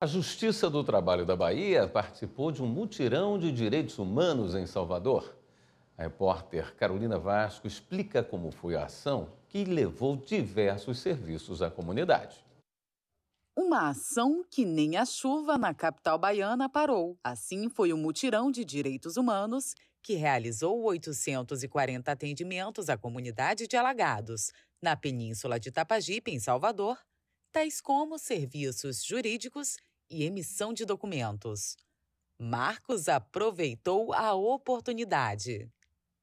A Justiça do Trabalho da Bahia participou de um mutirão de direitos humanos em Salvador. A repórter Carolina Vasco explica como foi a ação que levou diversos serviços à comunidade. Uma ação que nem a chuva na capital baiana parou. Assim foi o mutirão de direitos humanos que realizou 840 atendimentos à comunidade de Alagados, na península de Tapajipe, em Salvador, tais como serviços jurídicos e emissão de documentos. Marcos aproveitou a oportunidade.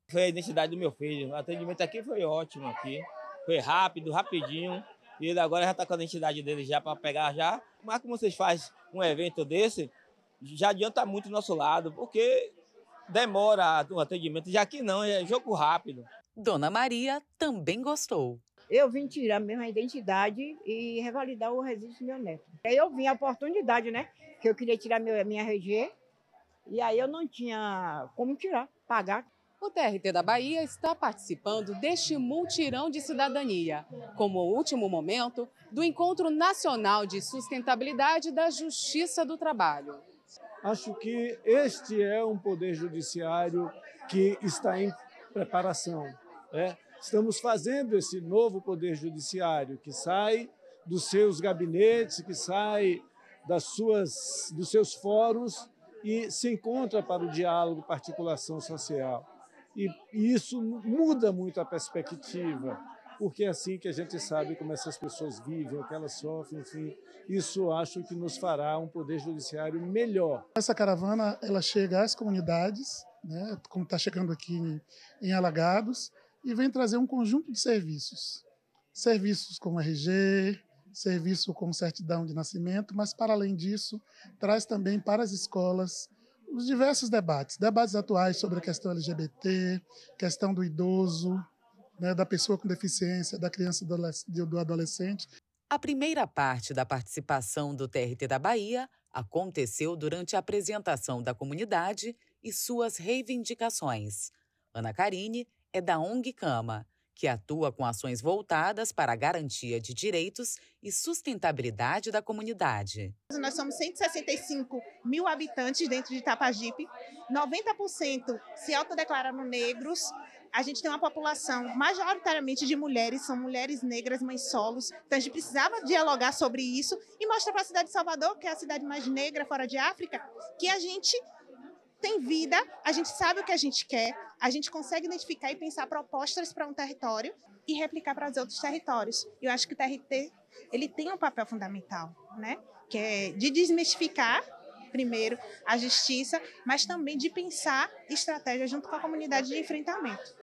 Foi a identidade do meu filho. O atendimento aqui foi ótimo aqui. Foi rápido, rapidinho. E ele agora já está com a identidade dele já para pegar já. Mas como vocês fazem um evento desse, já adianta muito o nosso lado, porque demora o atendimento. Já que não, é jogo rápido. Dona Maria também gostou. Eu vim tirar a minha identidade e revalidar o registro do meu neto. Aí eu vim a oportunidade, né? Que eu queria tirar meu, minha RG e aí eu não tinha como tirar, pagar. O TRT da Bahia está participando deste multirão de cidadania, como último momento do Encontro Nacional de Sustentabilidade da Justiça do Trabalho. Acho que este é um poder judiciário que está em preparação. Né? Estamos fazendo esse novo poder judiciário que sai dos seus gabinetes, que sai das suas, dos seus fóruns e se encontra para o diálogo, articulação social. E, e isso muda muito a perspectiva, porque é assim que a gente sabe como essas pessoas vivem, o que elas sofrem, enfim. Isso acho que nos fará um poder judiciário melhor. Essa caravana ela chega às comunidades, né, como está chegando aqui em, em Alagados, e vem trazer um conjunto de serviços. Serviços como RG, serviço como certidão de nascimento, mas, para além disso, traz também para as escolas os diversos debates, debates atuais sobre a questão LGBT, questão do idoso, né, da pessoa com deficiência, da criança e do adolescente. A primeira parte da participação do TRT da Bahia aconteceu durante a apresentação da comunidade e suas reivindicações. Ana Carine é da ONG Cama, que atua com ações voltadas para a garantia de direitos e sustentabilidade da comunidade. Nós somos 165 mil habitantes dentro de Itapajipe, 90% se autodeclararam negros. A gente tem uma população majoritariamente de mulheres, são mulheres negras, mães solos. Então a gente precisava dialogar sobre isso e mostrar para a cidade de Salvador, que é a cidade mais negra fora de África, que a gente tem vida, a gente sabe o que a gente quer, a gente consegue identificar e pensar propostas para um território e replicar para os outros territórios. Eu acho que o TRT ele tem um papel fundamental, né? Que é de desmistificar primeiro a justiça, mas também de pensar estratégia junto com a comunidade de enfrentamento.